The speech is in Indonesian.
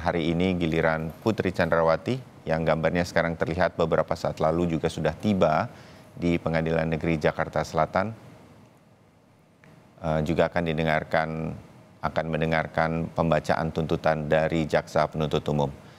hari ini giliran Putri Chandrawati yang gambarnya sekarang terlihat beberapa saat lalu juga sudah tiba di Pengadilan Negeri Jakarta Selatan. Uh, juga akan didengarkan akan mendengarkan pembacaan tuntutan dari jaksa penuntut umum.